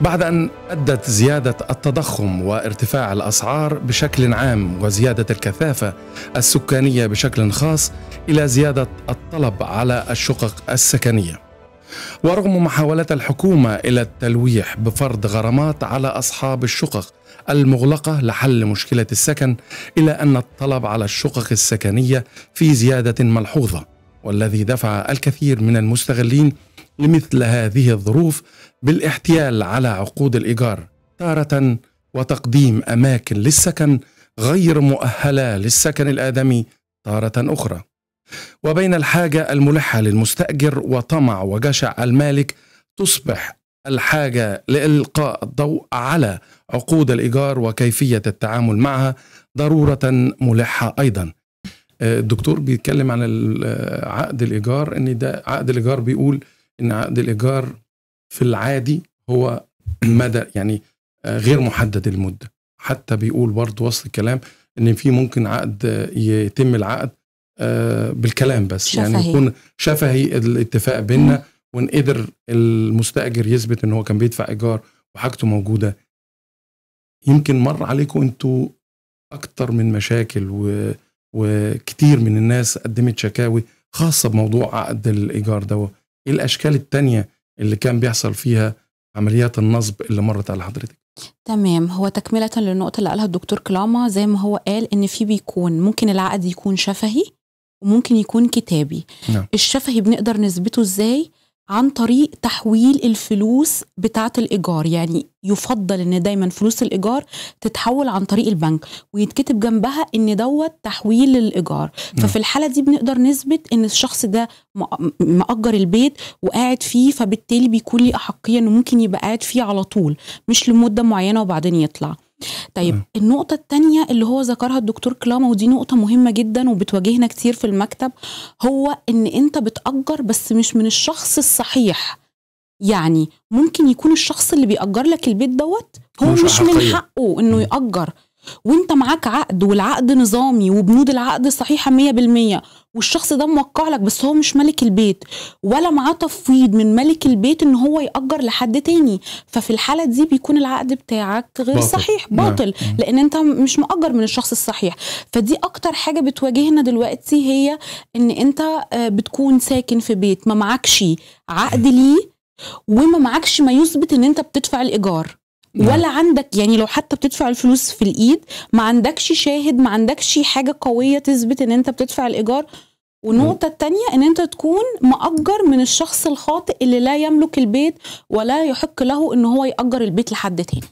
بعد أن أدت زيادة التضخم وارتفاع الأسعار بشكل عام وزيادة الكثافة السكانية بشكل خاص إلى زيادة الطلب على الشقق السكنية. ورغم محاولة الحكومة إلى التلويح بفرض غرامات على أصحاب الشقق المغلقة لحل مشكلة السكن إلا أن الطلب على الشقق السكنية في زيادة ملحوظة والذي دفع الكثير من المستغلين لمثل هذه الظروف بالاحتيال على عقود الايجار تاره وتقديم اماكن للسكن غير مؤهله للسكن الادمي تاره اخرى وبين الحاجه الملحه للمستاجر وطمع وجشع المالك تصبح الحاجه لالقاء الضوء على عقود الايجار وكيفيه التعامل معها ضروره ملحه ايضا آه، الدكتور بيتكلم عن آه، عقد الايجار ان ده عقد الايجار بيقول ان عقد الايجار في العادي هو مدى يعني آه، غير محدد المده حتى بيقول برضه وسط الكلام ان في ممكن عقد يتم العقد آه، بالكلام بس يعني شفهي. يعني يكون شفهي الاتفاق بيننا وان قدر المستاجر يثبت ان هو كان بيدفع ايجار وحاجته موجوده يمكن مر عليكم انتوا اكتر من مشاكل و... وكتير من الناس قدمت شكاوي خاصه بموضوع عقد الايجار دوت ايه الاشكال التانية اللي كان بيحصل فيها عمليات النصب اللي مرت على حضرتك تمام هو تكملة للنقطة اللي قالها الدكتور كلاما زي ما هو قال إن في بيكون ممكن العقد يكون شفهي وممكن يكون كتابي نعم. الشفهي بنقدر نثبته إزاي؟ عن طريق تحويل الفلوس بتاعة الإيجار يعني يفضل إن دايما فلوس الإيجار تتحول عن طريق البنك ويتكتب جنبها إن دوت تحويل للإيجار نعم. ففي الحالة دي بنقدر نثبت إن الشخص ده مأجر البيت وقاعد فيه فبالتالي بيكون لي أحقية إنه ممكن يبقى قاعد فيه على طول مش لمدة معينة وبعدين يطلع طيب م. النقطة الثانية اللي هو ذكرها الدكتور كلاما ودي نقطة مهمة جدا وبتواجهنا كتير في المكتب هو ان انت بتأجر بس مش من الشخص الصحيح يعني ممكن يكون الشخص اللي بيأجر لك البيت دوت هو مش, مش من حقه انه يأجر وانت معاك عقد والعقد نظامي وبنود العقد صحيحه 100% والشخص ده موقع لك بس هو مش ملك البيت ولا معاه تفويض من ملك البيت ان هو ياجر لحد تاني ففي الحاله دي بيكون العقد بتاعك غير باطل. صحيح نعم. باطل نعم. لان انت مش مؤجر من الشخص الصحيح فدي اكتر حاجه بتواجهنا دلوقتي هي ان انت آه، بتكون ساكن في بيت ما معكش عقد ليه وما معكش ما يثبت ان انت بتدفع الايجار نعم. ولا عندك يعني لو حتى بتدفع الفلوس في الايد ما عندكش شاهد ما عندكش حاجه قويه تثبت ان انت بتدفع الايجار والنقطة التانية نعم. ان انت تكون مأجر من الشخص الخاطئ اللي لا يملك البيت ولا يحق له ان هو يأجر البيت لحد تاني